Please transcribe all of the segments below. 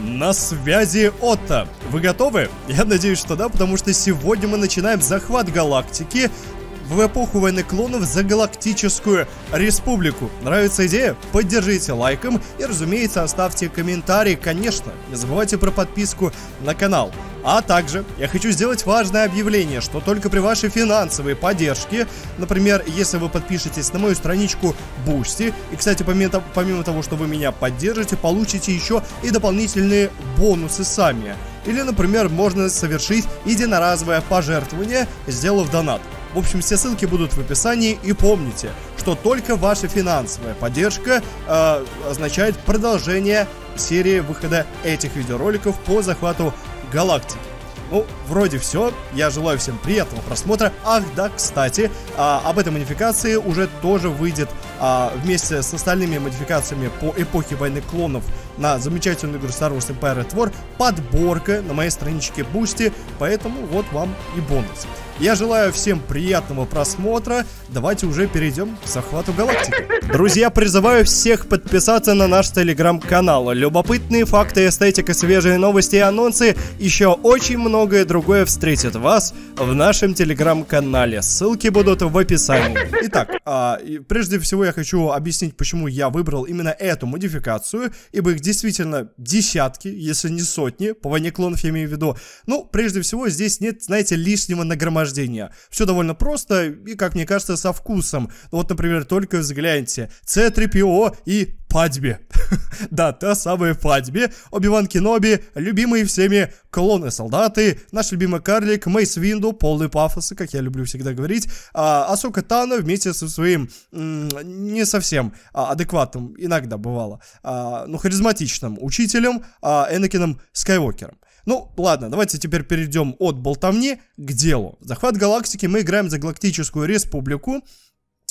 на связи Отто. Вы готовы? Я надеюсь, что да, потому что сегодня мы начинаем захват галактики в эпоху войны клонов за Галактическую Республику. Нравится идея? Поддержите лайком и, разумеется, оставьте комментарий, конечно. Не забывайте про подписку на канал. А также я хочу сделать важное объявление, что только при вашей финансовой поддержке, например, если вы подпишетесь на мою страничку Boosty, и, кстати, помимо, помимо того, что вы меня поддержите, получите еще и дополнительные бонусы сами. Или, например, можно совершить единоразовое пожертвование, сделав донат. В общем, все ссылки будут в описании. И помните, что только ваша финансовая поддержка э, означает продолжение серии выхода этих видеороликов по захвату галактики. Ну, вроде все. Я желаю всем приятного просмотра. Ах, да, кстати, а, об этой модификации уже тоже выйдет а, вместе с остальными модификациями по эпохе войны клонов на замечательную игру Star Wars Empire at War, подборка на моей страничке Boosty, поэтому вот вам и бонус. Я желаю всем приятного просмотра, давайте уже перейдем к захвату галактики. Друзья, призываю всех подписаться на наш телеграм-канал. Любопытные факты, эстетика, свежие новости и анонсы, еще очень многое другое встретит вас в нашем телеграм-канале. Ссылки будут в описании. Итак, а, прежде всего я хочу объяснить, почему я выбрал именно эту модификацию, ибо их действительно десятки, если не сотни, по войне клонов я имею в виду. Ну, прежде всего, здесь нет, знаете, лишнего нагромождения. Все довольно просто и, как мне кажется, со вкусом. Вот, например, только взгляните. C3PO и Падьбе. да, та самая Падьбе, Оби-Ван Кеноби, любимые всеми клоны-солдаты, наш любимый карлик, Мейс Винду, полный пафоса, как я люблю всегда говорить, а, Асука Тана вместе со своим не совсем а, адекватным, иногда бывало, а, ну, харизматичным учителем а, Энакином Скайуокером. Ну, ладно, давайте теперь перейдем от болтовни к делу. Захват галактики мы играем за Галактическую Республику,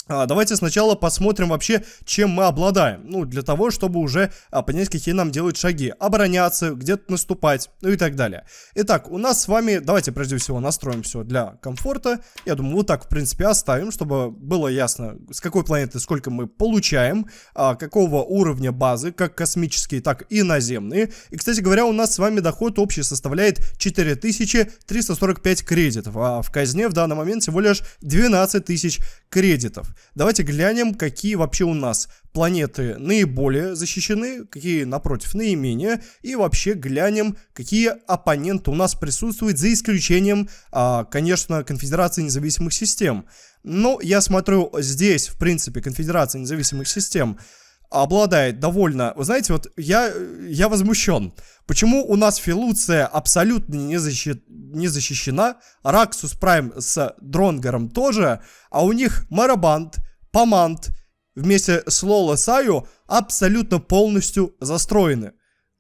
а, давайте сначала посмотрим вообще, чем мы обладаем. Ну, для того, чтобы уже а, понять, какие нам делать шаги. Обороняться, где-то наступать, ну и так далее. Итак, у нас с вами... Давайте прежде всего настроим все для комфорта. Я думаю, вот так, в принципе, оставим, чтобы было ясно, с какой планеты сколько мы получаем, а, какого уровня базы, как космические, так и наземные. И, кстати говоря, у нас с вами доход общий составляет 4345 кредитов, а в казне в данный момент всего лишь 12 тысяч кредитов. Давайте глянем, какие вообще у нас планеты наиболее защищены, какие напротив наименее, и вообще глянем, какие оппоненты у нас присутствуют, за исключением, а, конечно, Конфедерации независимых систем. Но я смотрю здесь, в принципе, Конфедерация независимых систем – обладает довольно... Вы знаете, вот я, я возмущен. Почему у нас Филуция абсолютно не, защи... не защищена, Раксус Прайм с Дронгером тоже, а у них Марабант, Памант вместе с Лола Саю абсолютно полностью застроены.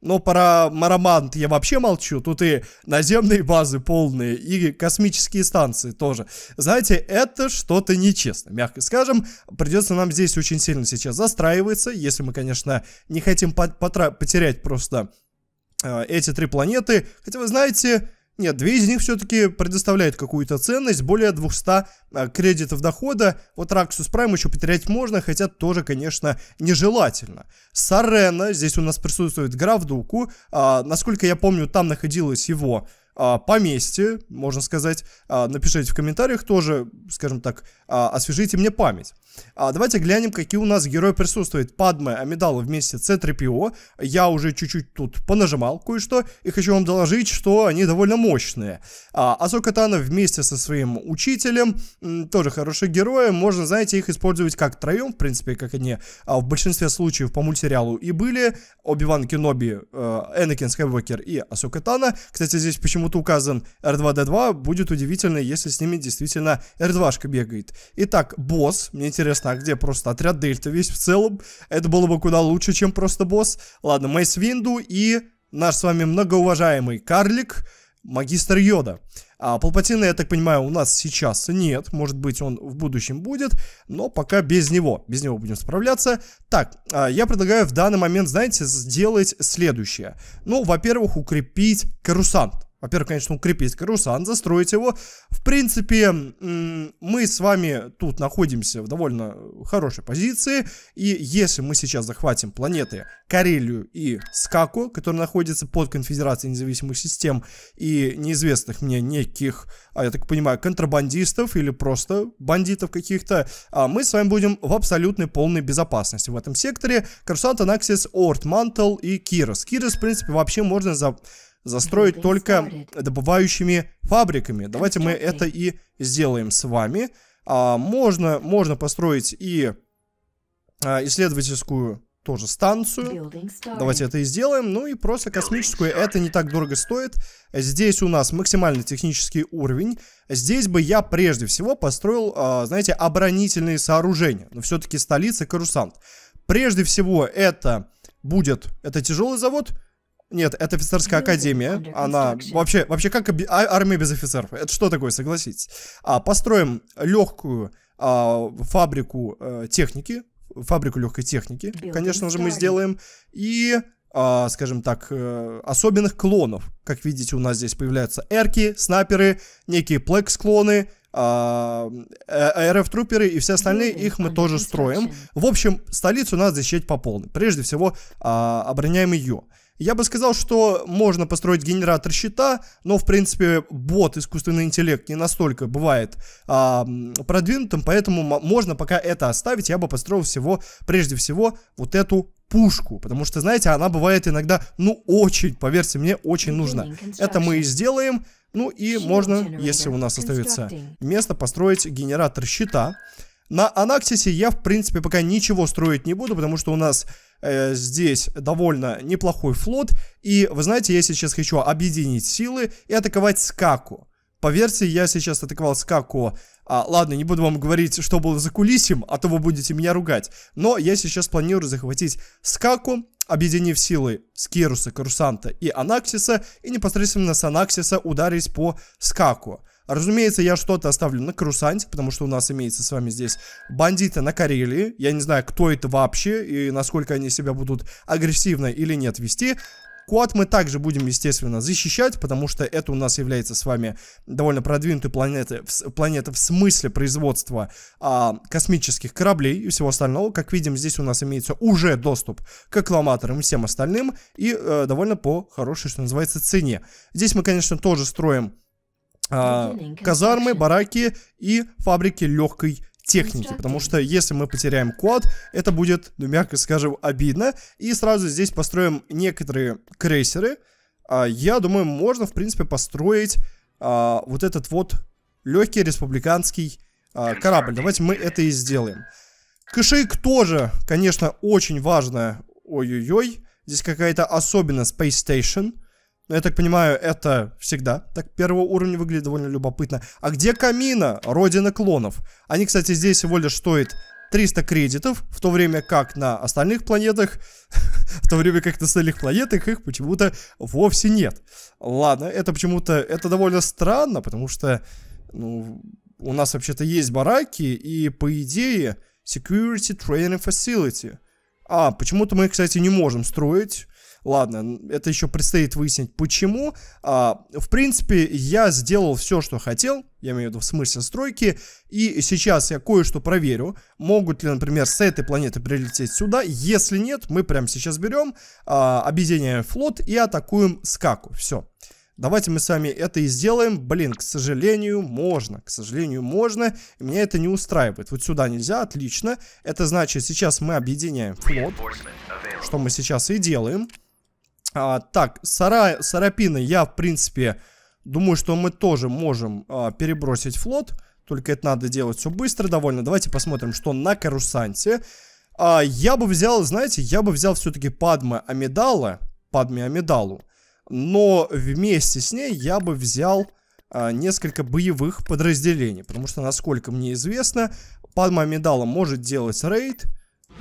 Ну, про Марамант я вообще молчу. Тут и наземные базы полные, и космические станции тоже. Знаете, это что-то нечестно, мягко скажем. Придется нам здесь очень сильно сейчас застраиваться, если мы, конечно, не хотим потерять просто э, эти три планеты. Хотя, вы знаете, нет, две из них все-таки предоставляют какую-то ценность, более 200 а, кредитов дохода. Вот Раксус Прайм еще потерять можно, хотя тоже, конечно, нежелательно. Сарена, здесь у нас присутствует граф Дуку. А, насколько я помню, там находилось его а, поместье, можно сказать. А, напишите в комментариях тоже, скажем так, а, освежите мне память. А, давайте глянем, какие у нас герои присутствуют. Падме, Амидала вместе с C3PO. Я уже чуть-чуть тут понажимал кое-что и хочу вам доложить, что они довольно мощные. А, Асока Тана вместе со своим учителем, тоже хорошие герои. Можно, знаете, их использовать как троем, в принципе, как они а, в большинстве случаев по мультсериалу и были. Оби-Ван Кеноби, э, Энакин Скайуокер и Асока Тана. Кстати, здесь почему-то указан R2-D2. Будет удивительно, если с ними действительно R2-шка бегает. Итак, босс. Мне интересно интересно, а где просто отряд Дельта весь в целом? Это было бы куда лучше, чем просто босс. Ладно, Мейс Винду и наш с вами многоуважаемый Карлик, магистр Йода. А Палпатина, я так понимаю, у нас сейчас нет. Может быть, он в будущем будет, но пока без него. Без него будем справляться. Так, а, я предлагаю в данный момент, знаете, сделать следующее. Ну, во-первых, укрепить карусант. Во-первых, конечно, укрепить Карусан, застроить его. В принципе, мы с вами тут находимся в довольно хорошей позиции. И если мы сейчас захватим планеты Карелию и Скаку, которые находятся под конфедерацией независимых систем и неизвестных мне неких, а, я так понимаю, контрабандистов или просто бандитов каких-то, а, мы с вами будем в абсолютной полной безопасности в этом секторе. Карусан, Танаксис, Орт, Мантл и Кирос. Кирос, в принципе, вообще можно за застроить только добывающими фабриками. Давайте мы это и сделаем с вами. А, можно, можно построить и а, исследовательскую тоже станцию. Давайте это и сделаем. Ну и просто космическую. Это не так дорого стоит. Здесь у нас максимальный технический уровень. Здесь бы я прежде всего построил, а, знаете, оборонительные сооружения. Но все-таки столица Карусант. Прежде всего это будет... Это тяжелый завод нет, это офицерская академия. Она... Вообще, вообще как а, армия без офицеров? Это что такое, согласитесь? А, построим легкую а, фабрику а, техники. Фабрику легкой техники, Building конечно же, мы сделаем. И а, скажем так, э, особенных клонов. Как видите, у нас здесь появляются эрки, снайперы, некие плекс-клоны, а, э, РФ-труперы и все остальные, их мы тоже строим. В общем, столицу надо защищать по полной. Прежде всего, а, обороняем ее. Я бы сказал, что можно построить генератор щита, но, в принципе, бот, искусственный интеллект, не настолько бывает а, продвинутым, поэтому можно пока это оставить. Я бы построил всего, прежде всего, вот эту пушку, потому что, знаете, она бывает иногда, ну, очень, поверьте мне, очень нужна. Это мы и сделаем. Ну и можно, если у нас остается место, построить генератор щита. На Анаксисе я, в принципе, пока ничего строить не буду, потому что у нас э, здесь довольно неплохой флот. И, вы знаете, я сейчас хочу объединить силы и атаковать Скаку. Поверьте, я сейчас атаковал Скаку. А, ладно, не буду вам говорить, что было за кулисем, а то вы будете меня ругать. Но я сейчас планирую захватить Скаку, объединив силы Скируса, Карусанта и Анаксиса, и непосредственно с Анаксиса ударить по Скаку. Разумеется, я что-то оставлю на Крусанте, потому что у нас имеется с вами здесь бандиты на Карелии. Я не знаю, кто это вообще и насколько они себя будут агрессивно или нет вести. Код мы также будем, естественно, защищать, потому что это у нас является с вами довольно продвинутой планетой, планета в смысле производства а, космических кораблей и всего остального. Как видим, здесь у нас имеется уже доступ к аккламаторам и всем остальным, и э, довольно по хорошей, что называется, цене. Здесь мы, конечно, тоже строим а, казармы, бараки и фабрики легкой техники, потому что если мы потеряем код, это будет, ну, мягко скажем, обидно, и сразу здесь построим некоторые крейсеры, а, я думаю, можно, в принципе, построить а, вот этот вот легкий республиканский а, корабль, давайте мы это и сделаем. Кэшейк тоже, конечно, очень важно, ой-ой-ой, здесь какая-то особенная Space Station, ну, я так понимаю, это всегда так первого уровня выглядит довольно любопытно. А где Камина? Родина клонов. Они, кстати, здесь всего лишь стоят 300 кредитов, в то время как на остальных планетах, в то время как на остальных планетах их почему-то вовсе нет. Ладно, это почему-то, это довольно странно, потому что, ну, у нас вообще-то есть бараки и, по идее, Security Training Facility. А, почему-то мы, их, кстати, не можем строить Ладно, это еще предстоит выяснить, почему. А, в принципе, я сделал все, что хотел. Я имею в виду в смысле стройки. И сейчас я кое-что проверю. Могут ли, например, с этой планеты прилететь сюда. Если нет, мы прямо сейчас берем а, объединяем флот и атакуем Скаку. Все. Давайте мы с вами это и сделаем. Блин, к сожалению, можно. К сожалению, можно. Меня это не устраивает. Вот сюда нельзя, отлично. Это значит, сейчас мы объединяем флот. Что мы сейчас и делаем. А, так, Сара, Сарапина я, в принципе, думаю, что мы тоже можем а, перебросить флот. Только это надо делать все быстро довольно. Давайте посмотрим, что на Карусанте. А, я бы взял, знаете, я бы взял все-таки Падме Амидала. Падме Амидалу. Но вместе с ней я бы взял а, несколько боевых подразделений. Потому что, насколько мне известно, Падма Амидала может делать рейд.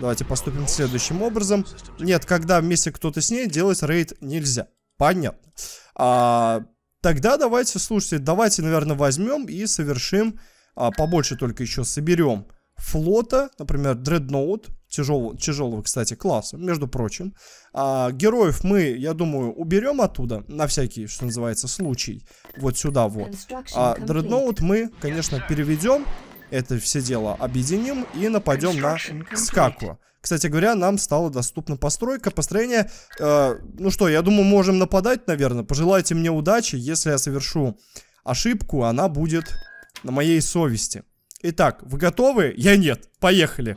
Давайте поступим следующим образом. Нет, когда вместе кто-то с ней, делать рейд нельзя. Понятно. А, тогда давайте, слушайте, давайте, наверное, возьмем и совершим, а, побольше только еще соберем флота, например, дредноут, тяжелого, тяжелого, кстати, класса, между прочим. А, героев мы, я думаю, уберем оттуда, на всякий, что называется, случай, вот сюда вот. А дредноут мы, конечно, переведем это все дело объединим и нападем на Скаку. Кстати говоря, нам стала доступна постройка, построение. Э, ну что, я думаю, можем нападать, наверное. Пожелайте мне удачи, если я совершу ошибку, она будет на моей совести. Итак, вы готовы? Я нет. Поехали.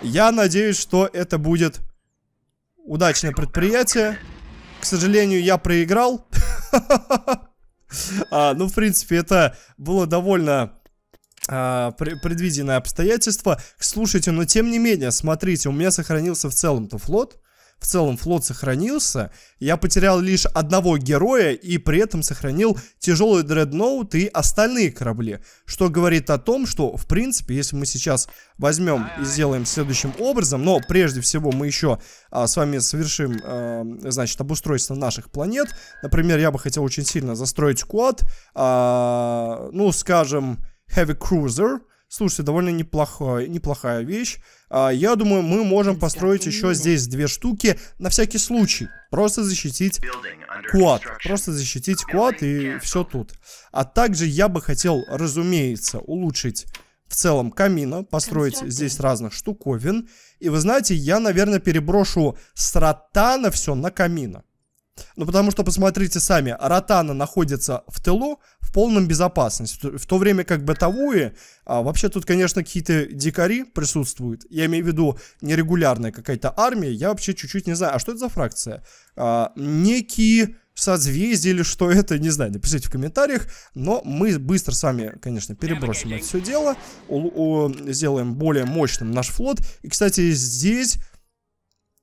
Я надеюсь, что это будет удачное предприятие. К сожалению, я проиграл. А, ну, в принципе, это было довольно а, предвиденное обстоятельство. Слушайте, но тем не менее, смотрите, у меня сохранился в целом-то флот. В целом флот сохранился. Я потерял лишь одного героя и при этом сохранил тяжелый дредноут и остальные корабли. Что говорит о том, что в принципе, если мы сейчас возьмем и сделаем следующим образом, но прежде всего мы еще а, с вами совершим, а, значит, обустройство наших планет. Например, я бы хотел очень сильно застроить квад, А, ну, скажем Heavy Cruiser. Слушайте, довольно неплохая, неплохая вещь. А, я думаю, мы можем построить еще здесь две штуки на всякий случай. Просто защитить квад. Просто защитить квад и все тут. А также я бы хотел, разумеется, улучшить в целом камина, построить здесь разных штуковин. И вы знаете, я, наверное, переброшу с ротана все на камина. Ну, потому что, посмотрите сами, Ротана находится в тылу в полном безопасности, в то время как бытовые, а, вообще тут, конечно, какие-то дикари присутствуют, я имею в виду нерегулярная какая-то армия, я вообще чуть-чуть не знаю, а что это за фракция? А, некие созвездие или что это, не знаю, напишите в комментариях, но мы быстро с вами, конечно, перебросим это все дело, сделаем более мощным наш флот, и, кстати, здесь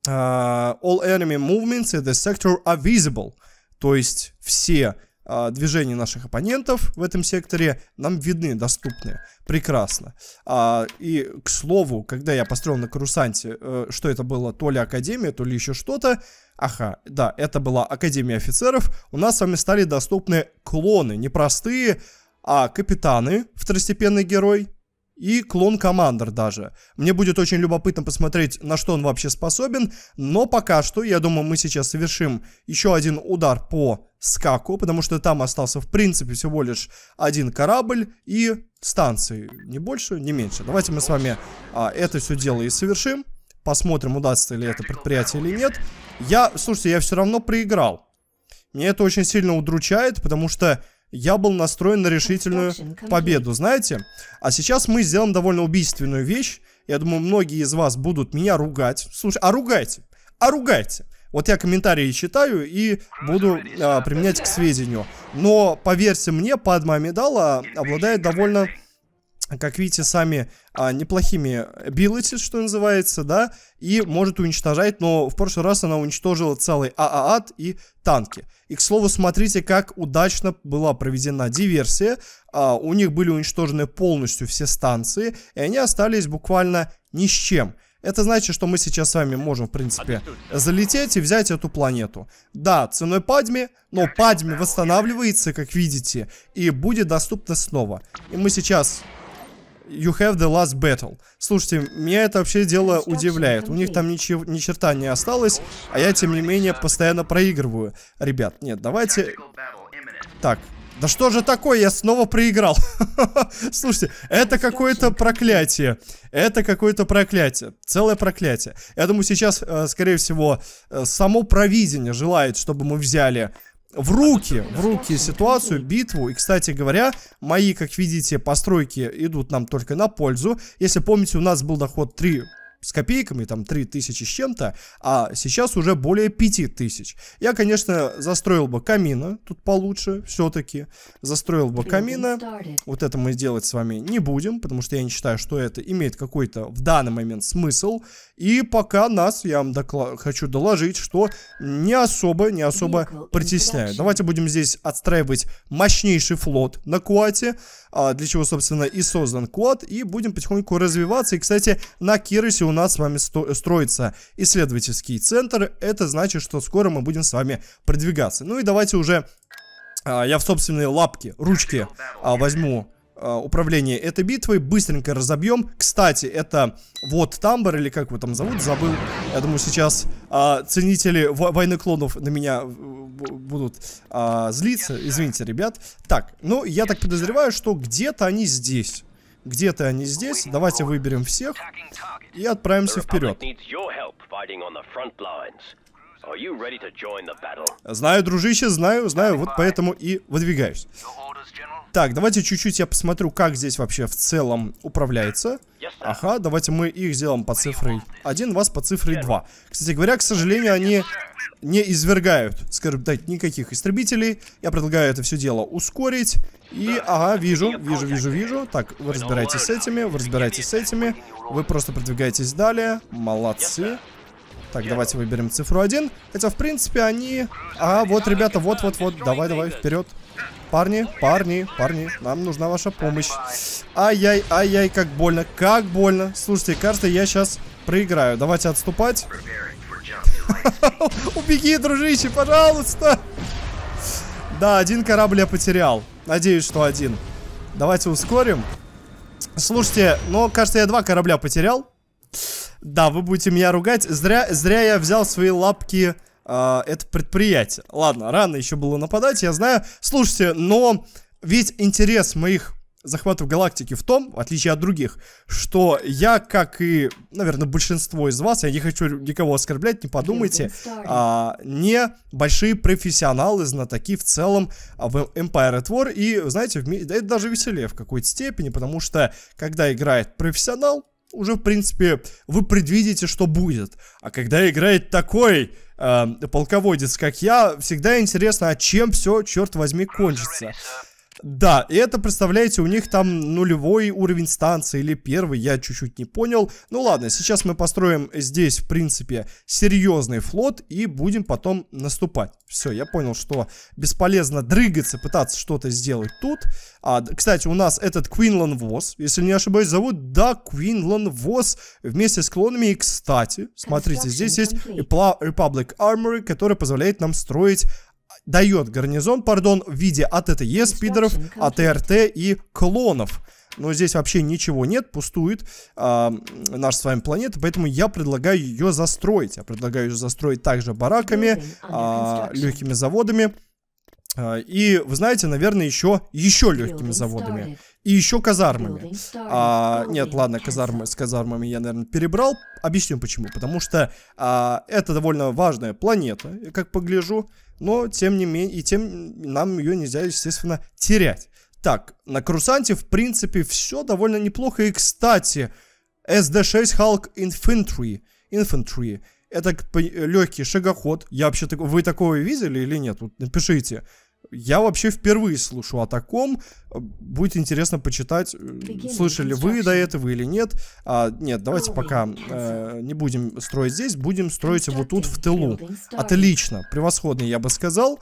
Uh, all enemy movements in the sector are visible. То есть все uh, движения наших оппонентов в этом секторе нам видны, доступны. Прекрасно. Uh, и, к слову, когда я построил на Карусанте, э, что это было, то ли Академия, то ли еще что-то, Ага, да, это была Академия офицеров. У нас с вами стали доступны клоны. Не простые, а капитаны, второстепенный герой, и клон Командер даже. Мне будет очень любопытно посмотреть, на что он вообще способен, но пока что, я думаю, мы сейчас совершим еще один удар по Скаку, потому что там остался, в принципе, всего лишь один корабль и станции, не больше, не меньше. Давайте мы с вами а, это все дело и совершим, посмотрим, удастся ли это предприятие или нет. Я, слушайте, я все равно проиграл. Меня это очень сильно удручает, потому что я был настроен на решительную победу, знаете? А сейчас мы сделаем довольно убийственную вещь. Я думаю, многие из вас будут меня ругать. Слушай, а ругайте, а ругайте. Вот я комментарии читаю и буду а, применять к сведению. Но, поверьте мне, Падма Амидала обладает довольно как видите, сами а, неплохими abilities, что называется, да, и может уничтожать, но в прошлый раз она уничтожила целый АААТ и танки. И, к слову, смотрите, как удачно была проведена диверсия, а, у них были уничтожены полностью все станции, и они остались буквально ни с чем. Это значит, что мы сейчас с вами можем, в принципе, залететь и взять эту планету. Да, ценой падми, но падми восстанавливается, как видите, и будет доступна снова. И мы сейчас You have the last battle. Слушайте, меня это вообще дело удивляет. У них там ничего, ни черта не осталось, а я, тем не менее, постоянно проигрываю. Ребят, нет, давайте... Так, да что же такое, я снова проиграл. Слушайте, это какое-то проклятие. Это какое-то проклятие. Целое проклятие. Я думаю, сейчас, э, скорее всего, э, само провидение желает, чтобы мы взяли в руки, в руки ситуацию, битву. И, кстати говоря, мои, как видите, постройки идут нам только на пользу. Если помните, у нас был доход 3 с копейками, там 3000 с чем-то, а сейчас уже более тысяч. Я, конечно, застроил бы камина тут получше все-таки. Застроил бы камина. Вот это мы делать с вами не будем, потому что я не считаю, что это имеет какой-то в данный момент смысл. И пока нас, я вам хочу доложить, что не особо, не особо притесняют. Давайте будем здесь отстраивать мощнейший флот на Куате. А, для чего, собственно, и создан код. И будем потихоньку развиваться. И, кстати, на Киросе у нас с вами строится исследовательский центр. Это значит, что скоро мы будем с вами продвигаться. Ну и давайте уже а, я в собственные лапки, ручки а, возьму Э, управление этой битвой. Быстренько разобьем. Кстати, это вот Тамбер, или как его там зовут, забыл. Я думаю, сейчас а, ценители войны клонов на меня э, будут а, злиться. Извините, ребят. Так, ну, я так подозреваю, что где-то они здесь. Где-то они здесь. Давайте выберем всех и отправимся вперед. Знаю, дружище, знаю, знаю, вот поэтому и выдвигаюсь. Так, давайте чуть-чуть я посмотрю, как здесь вообще в целом управляется. Ага, давайте мы их сделаем по цифре 1, вас по цифре 2. Кстати говоря, к сожалению, они не извергают, скажем так, никаких истребителей. Я предлагаю это все дело ускорить. И, ага, вижу, вижу, вижу, вижу. Так, вы разбираетесь с этими, вы разбираетесь с этими. Вы просто продвигаетесь далее. Молодцы. Так, давайте выберем цифру 1. Хотя, в принципе, они... А, вот, ребята, вот-вот-вот. Давай-давай, вперед. Парни, парни, парни, нам нужна ваша помощь. Ай-яй, ай-яй, как больно, как больно. Слушайте, кажется, я сейчас проиграю. Давайте отступать. Убеги, дружище, пожалуйста. Да, один корабль я потерял. Надеюсь, что один. Давайте ускорим. Слушайте, но, кажется, я два корабля потерял. Да, вы будете меня ругать. Зря, зря я взял свои лапки э, это предприятие. Ладно, рано еще было нападать, я знаю. Слушайте, но ведь интерес моих захватов галактики в том, в отличие от других, что я, как и, наверное, большинство из вас, я не хочу никого оскорблять, не подумайте, а, не большие профессионалы, знатоки в целом а, в Empire at War, и, знаете, в, это даже веселее в какой-то степени, потому что, когда играет профессионал, уже, в принципе, вы предвидите, что будет. А когда играет такой э, полководец, как я, всегда интересно, а чем все, черт возьми, кончится. Да, и это, представляете, у них там нулевой уровень станции или первый, я чуть-чуть не понял. Ну ладно, сейчас мы построим здесь, в принципе, серьезный флот и будем потом наступать. Все, я понял, что бесполезно дрыгаться, пытаться что-то сделать тут. А, кстати, у нас этот Квинлан Вос, если не ошибаюсь, зовут, да, Квинлан Вос вместе с клонами. И, кстати, смотрите, а здесь есть Republic Armory, который позволяет нам строить дает гарнизон, пардон, в виде АТТЕ спидеров, АТРТ и клонов. Но здесь вообще ничего нет, пустует э, наша с вами планета, поэтому я предлагаю ее застроить. Я предлагаю ее застроить также бараками, э, легкими а, заводами а, и, вы знаете, наверное, еще, еще легкими заводами. И еще казармами. А, нет, ладно, казармы, с казармами я, наверное, перебрал. Объясню почему. Потому что а, это довольно важная планета, как погляжу. Но, тем не менее, и тем нам ее нельзя, естественно, терять. Так, на Крусанте, в принципе, все довольно неплохо. И, кстати, SD6 Hulk Infantry. Infantry это легкий шагоход. Я вообще Вы такое видели или нет? Вот напишите. Я вообще впервые слушаю, о таком. Будет интересно почитать, слышали вы до этого или нет. А, нет, давайте пока э, не будем строить здесь, будем строить вот тут в тылу. Отлично, превосходно, я бы сказал.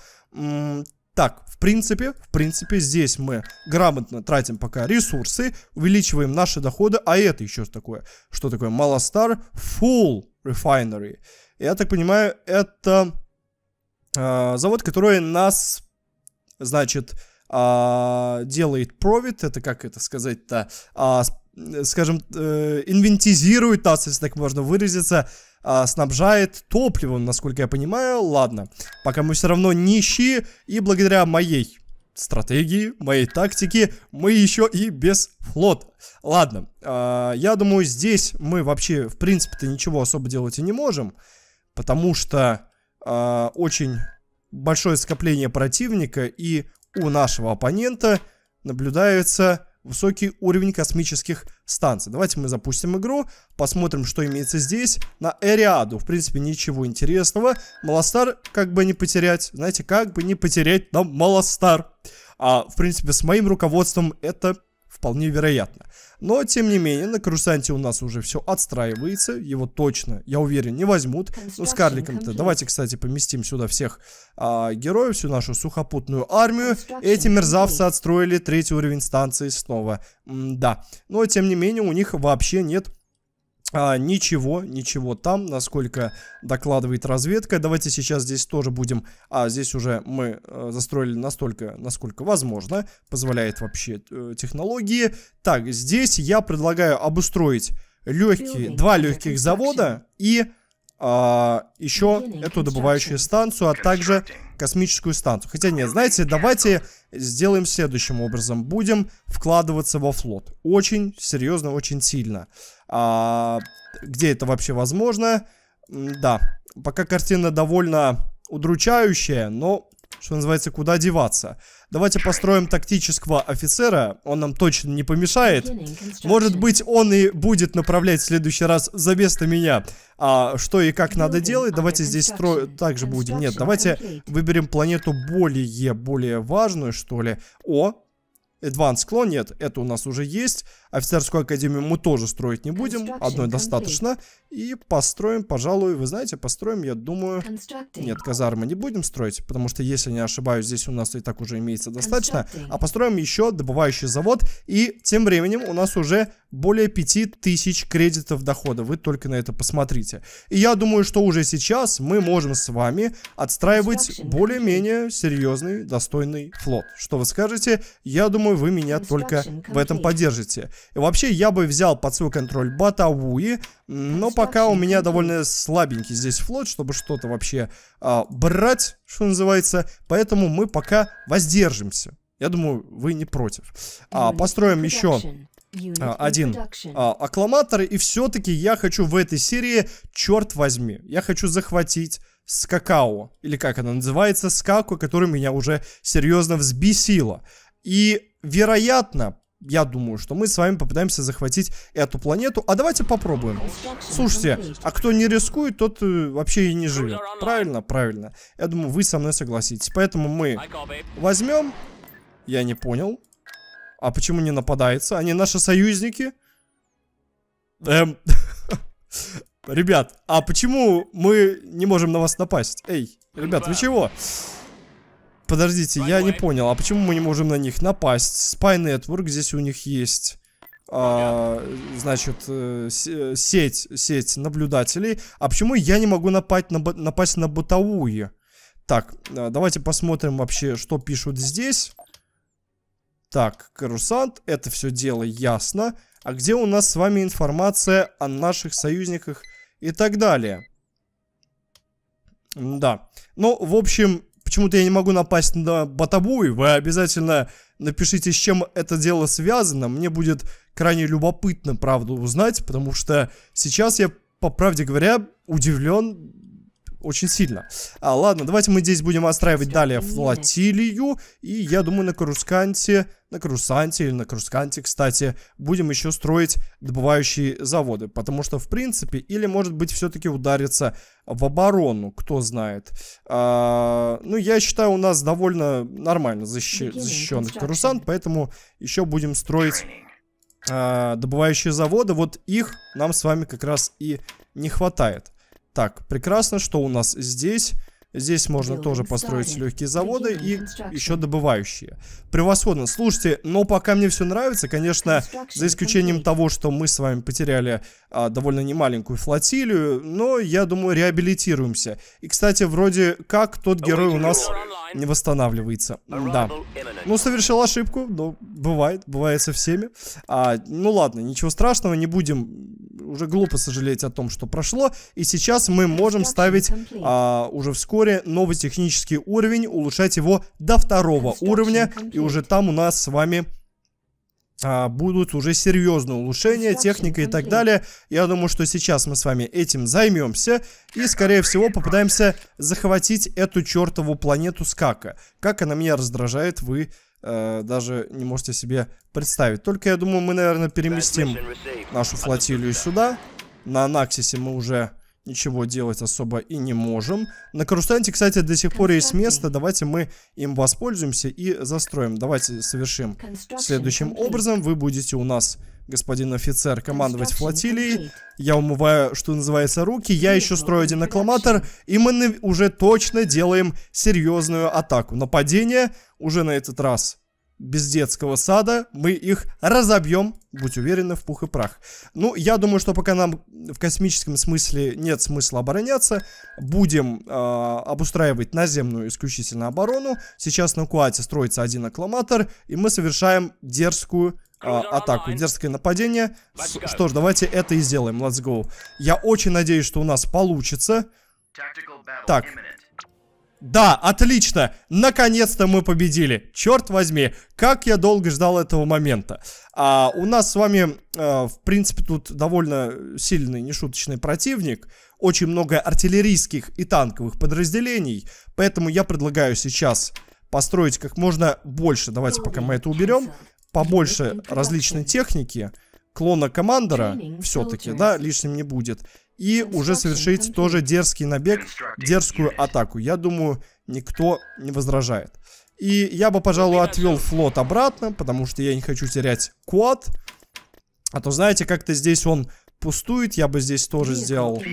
Так, в принципе, в принципе, здесь мы грамотно тратим пока ресурсы, увеличиваем наши доходы, а это еще такое, что такое? Малостар Full Refinery. Я так понимаю, это э, завод, который нас значит, а, делает провид, это как это сказать-то, а, скажем, э, инвентизирует нас, если так можно выразиться, а, снабжает топливом, насколько я понимаю. Ладно, пока мы все равно нищие, и благодаря моей стратегии, моей тактике, мы еще и без флота. Ладно, я думаю, здесь мы вообще, в принципе-то, ничего особо делать и не можем, потому что очень большое скопление противника, и у нашего оппонента наблюдается высокий уровень космических станций. Давайте мы запустим игру, посмотрим, что имеется здесь. На Эриаду, в принципе, ничего интересного. Малостар как бы не потерять. Знаете, как бы не потерять нам Малостар. А, в принципе, с моим руководством это Вполне вероятно. Но, тем не менее, на Крусанте у нас уже все отстраивается. Его точно, я уверен, не возьмут. Ну, с карликом-то. Давайте, кстати, поместим сюда всех а, героев, всю нашу сухопутную армию. Эти мерзавцы отстроили третий уровень станции снова. М да. Но, тем не менее, у них вообще нет а, ничего, ничего там, насколько докладывает разведка. Давайте сейчас здесь тоже будем... А, здесь уже мы э, застроили настолько, насколько возможно. Позволяет вообще э, технологии. Так, здесь я предлагаю обустроить легкие, два легких завода и а, еще эту добывающую станцию, а также космическую станцию. Хотя нет, знаете, давайте сделаем следующим образом. Будем вкладываться во флот. Очень серьезно, очень сильно. А, где это вообще возможно? Да, пока картина довольно удручающая, но, что называется, куда деваться. Давайте построим тактического офицера, он нам точно не помешает. Может быть, он и будет направлять в следующий раз за место меня, а, что и как надо делать. Давайте здесь строим, также будем. Нет, давайте выберем планету более, более важную, что ли. О, Advanced Clone нет, это у нас уже есть. Офицерскую академию мы тоже строить не будем, одной достаточно. И построим, пожалуй, вы знаете, построим, я думаю... Нет, казармы не будем строить, потому что, если не ошибаюсь, здесь у нас и так уже имеется достаточно. А построим еще добывающий завод. И тем временем у нас уже более 5000 кредитов дохода. Вы только на это посмотрите. И я думаю, что уже сейчас мы можем с вами отстраивать более-менее серьезный, достойный флот. Что вы скажете? Я думаю, думаю, вы меня только в этом поддержите. И вообще, я бы взял под свой контроль Батауи, но пока у меня довольно слабенький здесь флот, чтобы что-то вообще а, брать, что называется. Поэтому мы пока воздержимся. Я думаю, вы не против. А, построим еще а, один а, аккламатор. И все-таки я хочу в этой серии, черт возьми, я хочу захватить Скакао Или как она называется, с который меня уже серьезно взбесило И вероятно, я думаю, что мы с вами попытаемся захватить эту планету. А давайте попробуем. Слушайте, а кто не рискует, тот э, вообще и не живет. Правильно? Правильно. Я думаю, вы со мной согласитесь. Поэтому мы возьмем... Я не понял. А почему не нападается? Они наши союзники? Эм... Ребят, а почему мы не можем на вас напасть? Эй, ребят, вы чего? Чего? Подождите, я не понял, а почему мы не можем на них напасть? Spy Network здесь у них есть... А, значит, э, сеть, сеть наблюдателей. А почему я не могу напасть на, напасть на бытовую? Так, э, давайте посмотрим вообще, что пишут здесь. Так, карусант, это все дело ясно. А где у нас с вами информация о наших союзниках и так далее? Да. Ну, в общем, Почему-то я не могу напасть на Батабуи. Вы обязательно напишите, с чем это дело связано. Мне будет крайне любопытно, правду, узнать, потому что сейчас я, по правде говоря, удивлен очень сильно. А, ладно, давайте мы здесь будем отстраивать далее флотилию. И я думаю, на Карусканте на Крусанте или на Крусканте, кстати, будем еще строить добывающие заводы. Потому что, в принципе, или, может быть, все-таки удариться в оборону, кто знает. А, ну, я считаю, у нас довольно нормально защищ... защищен Крусант, поэтому еще будем строить а, добывающие заводы. Вот их нам с вами как раз и не хватает. Так, прекрасно, что у нас здесь Здесь можно тоже построить легкие заводы и еще добывающие. Превосходно. Слушайте, но пока мне все нравится, конечно, за исключением того, что мы с вами потеряли а, довольно немаленькую флотилию, но я думаю, реабилитируемся. И, кстати, вроде как тот герой у нас не восстанавливается. Да. Ну, совершил ошибку, но бывает, бывает со всеми. А, ну ладно, ничего страшного, не будем уже глупо сожалеть о том, что прошло. И сейчас мы можем ставить а, уже вскоре вскоре новый технический уровень, улучшать его до второго уровня. И уже там у нас с вами а, будут уже серьезные улучшения, техника и так далее. Я думаю, что сейчас мы с вами этим займемся и, скорее всего, попытаемся захватить эту чертову планету Скака. Как она меня раздражает, вы э, даже не можете себе представить. Только, я думаю, мы, наверное, переместим нашу флотилию сюда. На Анаксисе мы уже ничего делать особо и не можем. На карустанте, кстати, до сих пор есть место. Давайте мы им воспользуемся и застроим. Давайте совершим следующим образом. Вы будете у нас, господин офицер, командовать флотилией. Я умываю, что называется, руки. Я еще ну, строю один аккламатор. И мы уже точно делаем серьезную атаку. Нападение уже на этот раз без детского сада, мы их разобьем, будь уверены, в пух и прах. Ну, я думаю, что пока нам в космическом смысле нет смысла обороняться, будем э, обустраивать наземную исключительно оборону. Сейчас на Куате строится один аккламатор, и мы совершаем дерзкую э, атаку, дерзкое нападение. С что ж, давайте это и сделаем, let's go. Я очень надеюсь, что у нас получится. Так, да, отлично! Наконец-то мы победили! Черт возьми, как я долго ждал этого момента. А у нас с вами, а, в принципе, тут довольно сильный нешуточный противник. Очень много артиллерийских и танковых подразделений. Поэтому я предлагаю сейчас построить как можно больше. Давайте пока мы это уберем. Побольше различной техники. Клона командора все-таки, да, лишним не будет и уже совершить тоже дерзкий набег, дерзкую атаку. Я думаю, никто не возражает. И я бы, пожалуй, отвел флот обратно, потому что я не хочу терять квад. А то, знаете, как-то здесь он пустует. Я бы здесь тоже сделал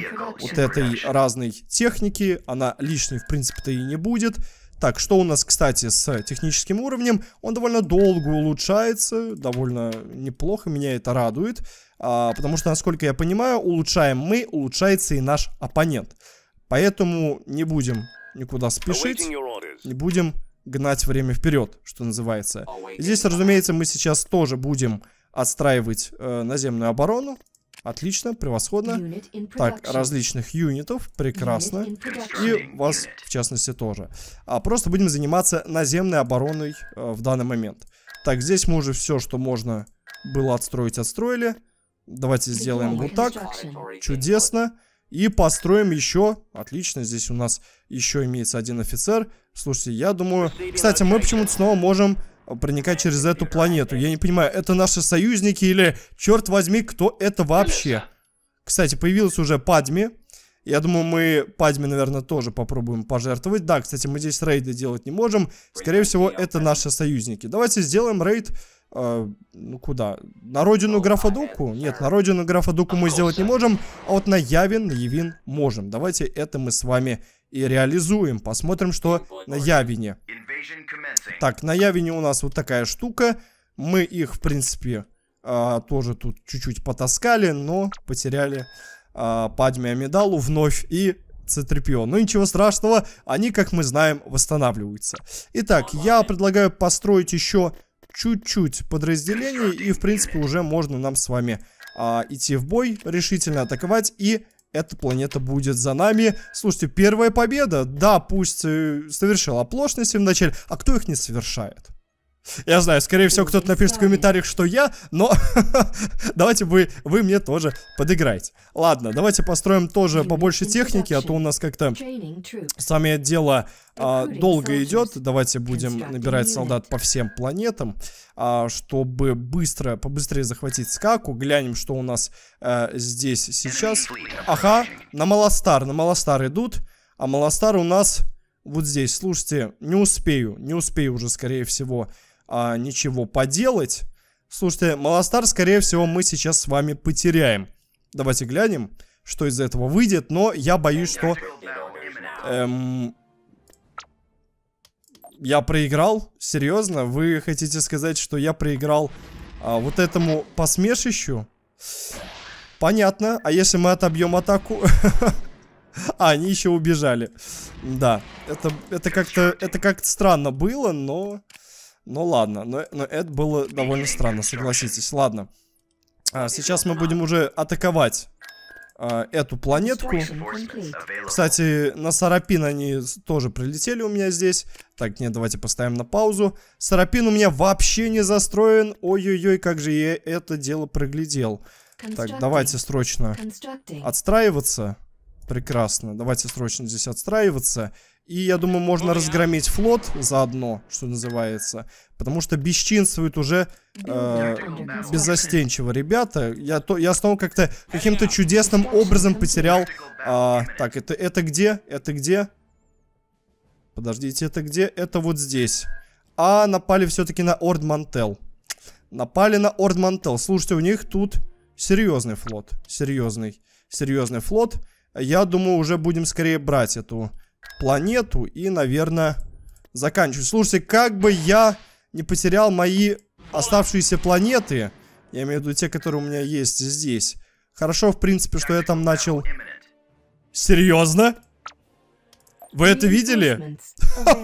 вот этой разной техники. Она лишней, в принципе-то, и не будет. Так, что у нас, кстати, с техническим уровнем? Он довольно долго улучшается, довольно неплохо, меня это радует. А, потому что, насколько я понимаю, улучшаем мы, улучшается и наш оппонент. Поэтому не будем никуда спешить, не будем гнать время вперед, что называется. Здесь, разумеется, мы сейчас тоже будем отстраивать э, наземную оборону. Отлично, превосходно. Так, различных юнитов, прекрасно. И вас, в частности, тоже. А просто будем заниматься наземной обороной э, в данный момент. Так, здесь мы уже все, что можно было отстроить, отстроили. Давайте сделаем вот так. Чудесно. И построим еще. Отлично, здесь у нас еще имеется один офицер. Слушайте, я думаю... Кстати, мы почему-то снова можем а, проникать через эту планету. Я не понимаю, это наши союзники или, черт возьми, кто это вообще? Кстати, появилась уже Падми. Я думаю, мы Падми наверное, тоже попробуем пожертвовать. Да, кстати, мы здесь рейды делать не можем. Скорее всего, это наши союзники. Давайте сделаем рейд а, ну куда? На родину графа Дуку? Нет, на родину графа Дуку мы сделать не можем, а вот на Явин, на Явин можем. Давайте это мы с вами и реализуем. Посмотрим, что на Явине. Так, на Явине у нас вот такая штука. Мы их, в принципе, а, тоже тут чуть-чуть потаскали, но потеряли э, Падме вновь и Цетрепио. Но ну, ничего страшного, они, как мы знаем, восстанавливаются. Итак, я предлагаю построить еще чуть-чуть подразделений, и, в принципе, уже можно нам с вами а, идти в бой, решительно атаковать, и эта планета будет за нами. Слушайте, первая победа, да, пусть э, совершил оплошности вначале, а кто их не совершает? Я знаю, скорее всего, кто-то напишет в комментариях, что я, но давайте вы, вы мне тоже подыграйте. Ладно, давайте построим тоже побольше ну, техники, а то у нас как-то самое дело а, долго идет. Давайте будем набирать солдат по всем планетам, а, чтобы быстро, побыстрее захватить скаку. Глянем, что у нас а, здесь сейчас. Ага, на Малостар, на Малостар идут, а Малостар у нас вот здесь. Слушайте, не успею, не успею уже, скорее всего, а, ничего поделать. Слушайте, Малостар, скорее всего, мы сейчас с вами потеряем. Давайте глянем, что из этого выйдет, но я боюсь, что... Эм, я проиграл? Серьезно? Вы хотите сказать, что я проиграл а, вот этому посмешищу? Понятно. А если мы отобьем атаку? А, они еще убежали. Да, это, это как-то это как странно было, но... Ну ладно, но, но это было довольно странно, согласитесь. Ладно. А, сейчас мы будем уже атаковать а, эту планетку. Кстати, на Сарапин они тоже прилетели у меня здесь. Так, нет, давайте поставим на паузу. Сарапин у меня вообще не застроен. Ой-ой-ой, как же я это дело проглядел. Так, давайте срочно отстраиваться. Прекрасно. Давайте срочно здесь отстраиваться. И я думаю, можно разгромить флот заодно, что называется. Потому что бесчинствуют уже э, беззастенчиво ребята. Я, то, я снова как-то каким-то чудесным образом потерял... Э, так, это, это где? Это где? Подождите, это где? Это вот здесь. А напали все-таки на Орд Мантел. Напали на Орд Мантел. Слушайте, у них тут серьезный флот. Серьезный. Серьезный флот. Я думаю, уже будем скорее брать эту планету и, наверное, заканчиваю. Слушайте, как бы я не потерял мои оставшиеся планеты, я имею в виду те, которые у меня есть здесь. Хорошо, в принципе, что я там начал... Серьезно? Вы это видели?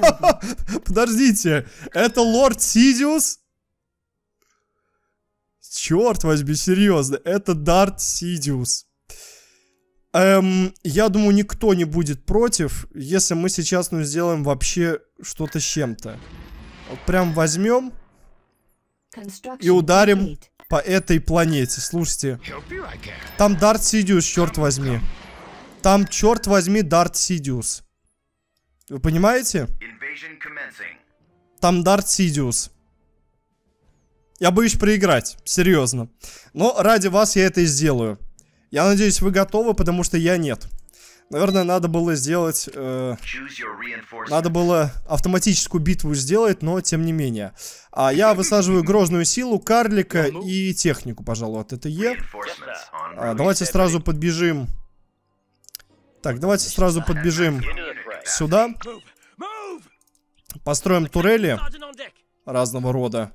Подождите, это лорд Сидиус? Черт возьми, серьезно, это Дарт Сидиус. Эм, я думаю, никто не будет против, если мы сейчас, ну, сделаем вообще что-то с чем-то. прям возьмем и ударим по этой планете. Слушайте, там Дарт Сидиус, черт возьми. Там, черт возьми, Дарт Сидиус. Вы понимаете? Там Дарт Сидиус. Я боюсь проиграть, серьезно. Но ради вас я это и сделаю. Я надеюсь, вы готовы, потому что я нет. Наверное, надо было сделать... Э, надо было автоматическую битву сделать, но тем не менее. А я высаживаю грозную силу, карлика ну, ну. и технику, пожалуй, от ТТЕ. А, давайте сразу подбежим... Так, давайте сразу подбежим сюда. Построим турели разного рода.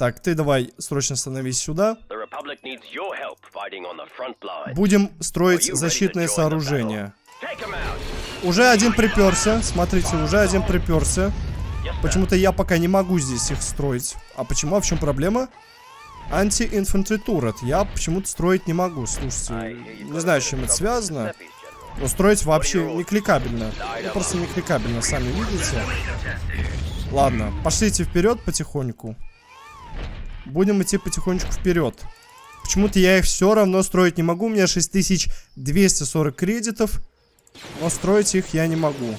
Так, ты давай срочно становись сюда. Будем строить защитное сооружение. Уже один приперся. Смотрите, уже один приперся. Почему-то я пока не могу здесь их строить. А почему? А в чем проблема? Анти-инфантри турет. Я почему-то строить не могу. Слушайте, не знаю, с чем это связано. Но строить вообще не кликабельно. Ну, просто не кликабельно, сами видите. Ладно, пошлите вперед потихоньку. Будем идти потихонечку вперед. Почему-то я их все равно строить не могу. У меня 6240 кредитов. Но строить их я не могу.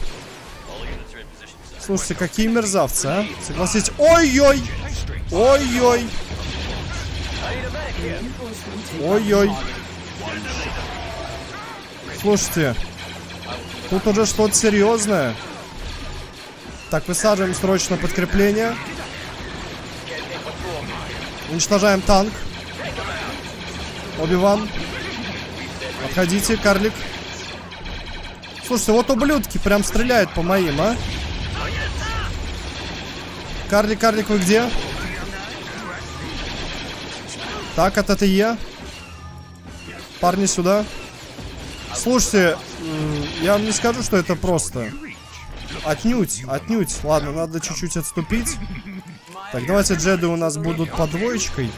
Слушайте, какие мерзавцы, а? Согласитесь. Ой-ой! Ой-ой! Ой-ой! Слушайте, тут уже что-то серьезное. Так, высаживаем срочно подкрепление. Уничтожаем танк. Оби-Ван. Отходите, карлик. Слушайте, вот ублюдки прям стреляют по моим, а? Карлик, карлик, вы где? Так, это ты я. Парни, сюда. Слушайте, я вам не скажу, что это просто. Отнюдь, отнюдь. Ладно, надо чуть-чуть отступить. Так, давайте джеды у нас будут по двоечкой.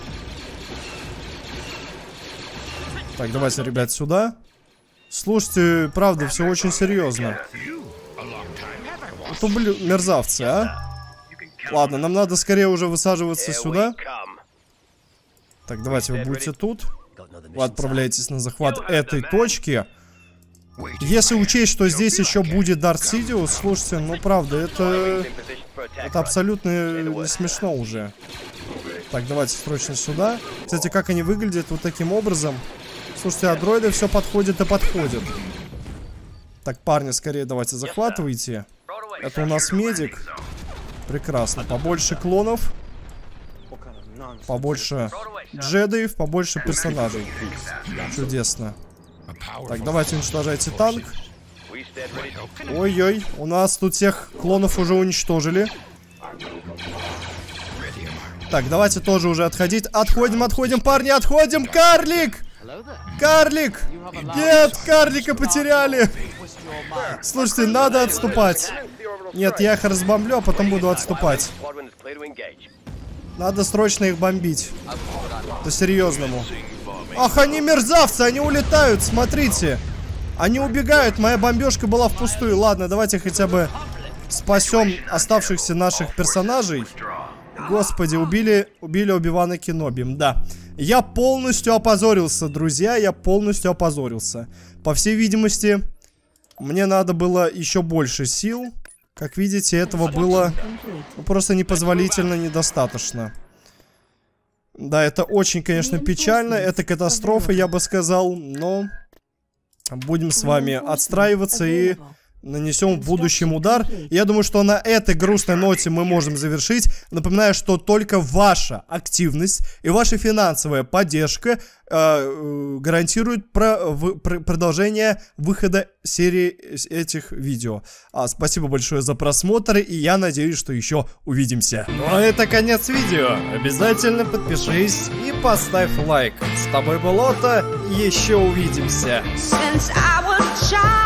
Так, давайте, ребят, сюда. Слушайте, правда, все очень серьезно. Это блю, мерзавцы, а? Ладно, нам надо скорее уже высаживаться сюда. Так, давайте вы будете тут. Вы отправляетесь на захват этой точки. Если учесть, что здесь еще будет Дарт Сидиус, слушайте, ну правда, это... Это абсолютно э, не смешно уже. Так, давайте срочно сюда. Кстати, как они выглядят вот таким образом. Слушайте, а дроиды все подходят и подходят. Так, парни, скорее давайте захватывайте. Это у нас медик. Прекрасно. Побольше клонов. Побольше джедаев, побольше персонажей. Чудесно. Так, давайте уничтожайте танк. Ой-ой, у нас тут всех клонов уже уничтожили. Так, давайте тоже уже отходить. Отходим, отходим, парни, отходим! Карлик! Карлик! Нет, карлика потеряли! Слушайте, надо отступать. Нет, я их разбомблю, а потом буду отступать. Надо срочно их бомбить. По-серьезному. Ах, они мерзавцы, они улетают, смотрите. Смотрите. Они убегают, моя бомбежка была впустую. Ладно, давайте хотя бы спасем оставшихся наших персонажей. Господи, убили, убили Оби-Вана Кеноби, да. Я полностью опозорился, друзья, я полностью опозорился. По всей видимости, мне надо было еще больше сил. Как видите, этого было ну, просто непозволительно недостаточно. Да, это очень, конечно, печально, это катастрофа, я бы сказал, но будем с вами отстраиваться и нанесем в будущем удар. я думаю, что на этой грустной ноте мы можем завершить. Напоминаю, что только ваша активность и ваша финансовая поддержка э, э гарантирует про, в, про, продолжение выхода серии этих видео. А, спасибо большое за просмотр, и я надеюсь, что еще увидимся. Ну а это конец видео. Обязательно подпишись и поставь лайк. С тобой был Ота, еще увидимся. Since I was child.